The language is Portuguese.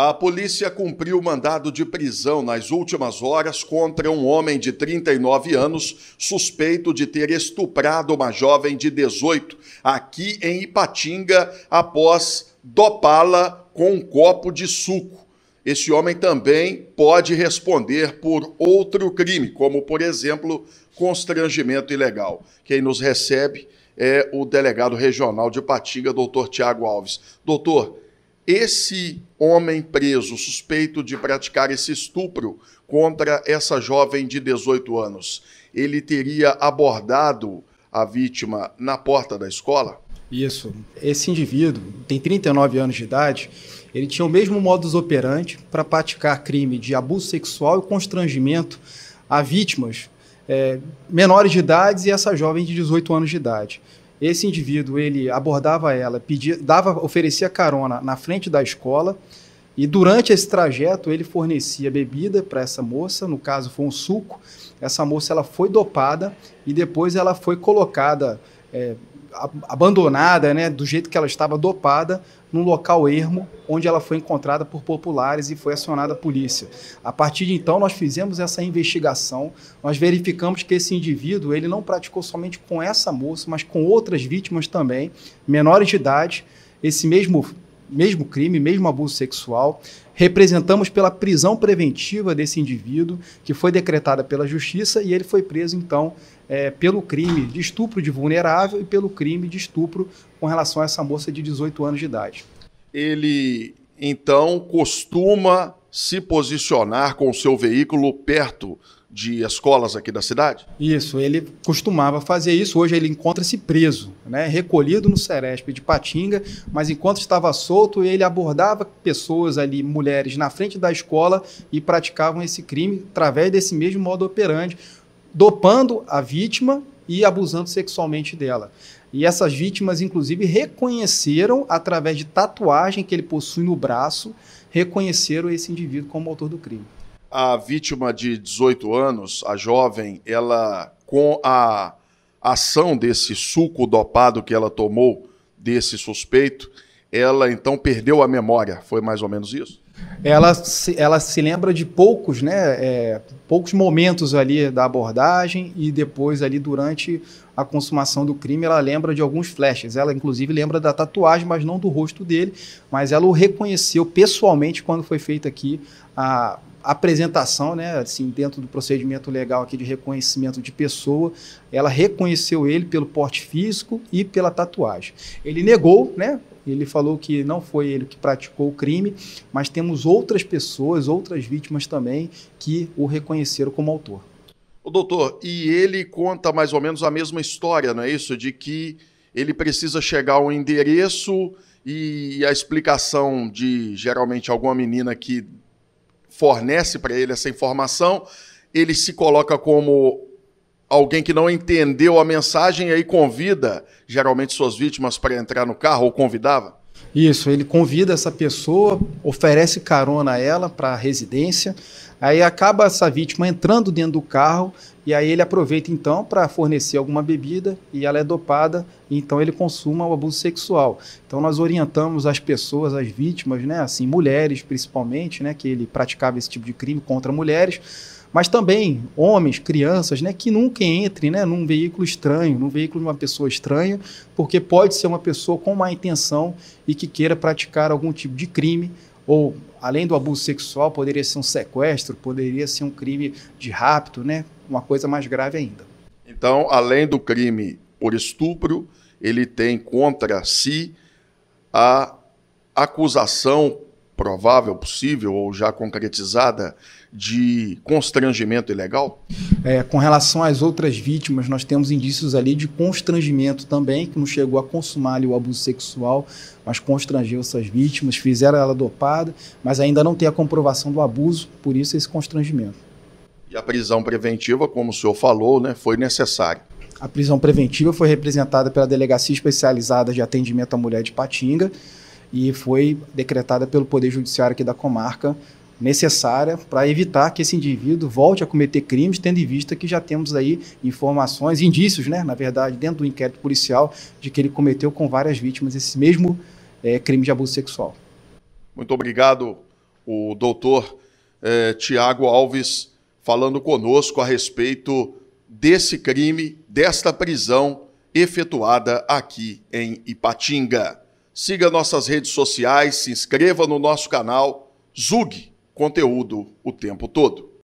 A polícia cumpriu mandado de prisão nas últimas horas contra um homem de 39 anos suspeito de ter estuprado uma jovem de 18 aqui em Ipatinga após dopá-la com um copo de suco. Esse homem também pode responder por outro crime, como, por exemplo, constrangimento ilegal. Quem nos recebe é o delegado regional de Ipatinga, doutor Tiago Alves. Doutor, esse homem preso, suspeito de praticar esse estupro contra essa jovem de 18 anos, ele teria abordado a vítima na porta da escola? Isso. Esse indivíduo tem 39 anos de idade. Ele tinha o mesmo modus operandi para praticar crime de abuso sexual e constrangimento a vítimas é, menores de idade e essa jovem de 18 anos de idade. Esse indivíduo ele abordava ela, pedia, dava, oferecia carona na frente da escola e durante esse trajeto ele fornecia bebida para essa moça, no caso foi um suco. Essa moça ela foi dopada e depois ela foi colocada é, abandonada, né, do jeito que ela estava dopada, num local ermo, onde ela foi encontrada por populares e foi acionada a polícia. A partir de então, nós fizemos essa investigação, nós verificamos que esse indivíduo, ele não praticou somente com essa moça, mas com outras vítimas também, menores de idade, esse mesmo mesmo crime, mesmo abuso sexual. Representamos pela prisão preventiva desse indivíduo, que foi decretada pela justiça, e ele foi preso, então, é, pelo crime de estupro de vulnerável e pelo crime de estupro com relação a essa moça de 18 anos de idade. Ele, então, costuma se posicionar com o seu veículo perto de escolas aqui da cidade? Isso, ele costumava fazer isso. Hoje ele encontra-se preso, né? recolhido no Ceresp de Patinga, mas enquanto estava solto, ele abordava pessoas ali, mulheres, na frente da escola e praticavam esse crime através desse mesmo modo operante, dopando a vítima e abusando sexualmente dela. E essas vítimas, inclusive, reconheceram, através de tatuagem que ele possui no braço, reconheceram esse indivíduo como autor do crime. A vítima de 18 anos, a jovem, ela, com a ação desse suco dopado que ela tomou desse suspeito, ela então perdeu a memória. Foi mais ou menos isso? Ela se, ela se lembra de poucos, né, é, poucos momentos ali da abordagem e depois ali durante a consumação do crime ela lembra de alguns flashes. Ela inclusive lembra da tatuagem, mas não do rosto dele, mas ela o reconheceu pessoalmente quando foi feita aqui a apresentação, né, assim, dentro do procedimento legal aqui de reconhecimento de pessoa, ela reconheceu ele pelo porte físico e pela tatuagem. Ele negou, né, ele falou que não foi ele que praticou o crime, mas temos outras pessoas, outras vítimas também, que o reconheceram como autor. O doutor, e ele conta mais ou menos a mesma história, não é isso? De que ele precisa chegar ao endereço e a explicação de geralmente alguma menina que fornece para ele essa informação, ele se coloca como alguém que não entendeu a mensagem e aí convida geralmente suas vítimas para entrar no carro ou convidava? Isso, ele convida essa pessoa, oferece carona a ela para a residência, aí acaba essa vítima entrando dentro do carro e aí ele aproveita então para fornecer alguma bebida e ela é dopada, então ele consuma o abuso sexual. Então nós orientamos as pessoas, as vítimas, né, assim, mulheres principalmente, né, que ele praticava esse tipo de crime contra mulheres, mas também homens, crianças, né, que nunca entrem né, num veículo estranho, num veículo de uma pessoa estranha, porque pode ser uma pessoa com má intenção e que queira praticar algum tipo de crime, ou além do abuso sexual, poderia ser um sequestro, poderia ser um crime de rapto, né, uma coisa mais grave ainda. Então, além do crime por estupro, ele tem contra si a acusação provável, possível ou já concretizada de constrangimento ilegal? É, com relação às outras vítimas, nós temos indícios ali de constrangimento também, que não chegou a consumar ali, o abuso sexual, mas constrangeu essas vítimas, fizeram ela dopada, mas ainda não tem a comprovação do abuso, por isso esse constrangimento. E a prisão preventiva, como o senhor falou, né, foi necessária. A prisão preventiva foi representada pela Delegacia Especializada de Atendimento à Mulher de Patinga, e foi decretada pelo Poder Judiciário aqui da comarca necessária para evitar que esse indivíduo volte a cometer crimes, tendo em vista que já temos aí informações, indícios, né, na verdade, dentro do inquérito policial, de que ele cometeu com várias vítimas esse mesmo é, crime de abuso sexual. Muito obrigado, o doutor é, Tiago Alves, falando conosco a respeito desse crime, desta prisão efetuada aqui em Ipatinga siga nossas redes sociais, se inscreva no nosso canal, Zug conteúdo o tempo todo.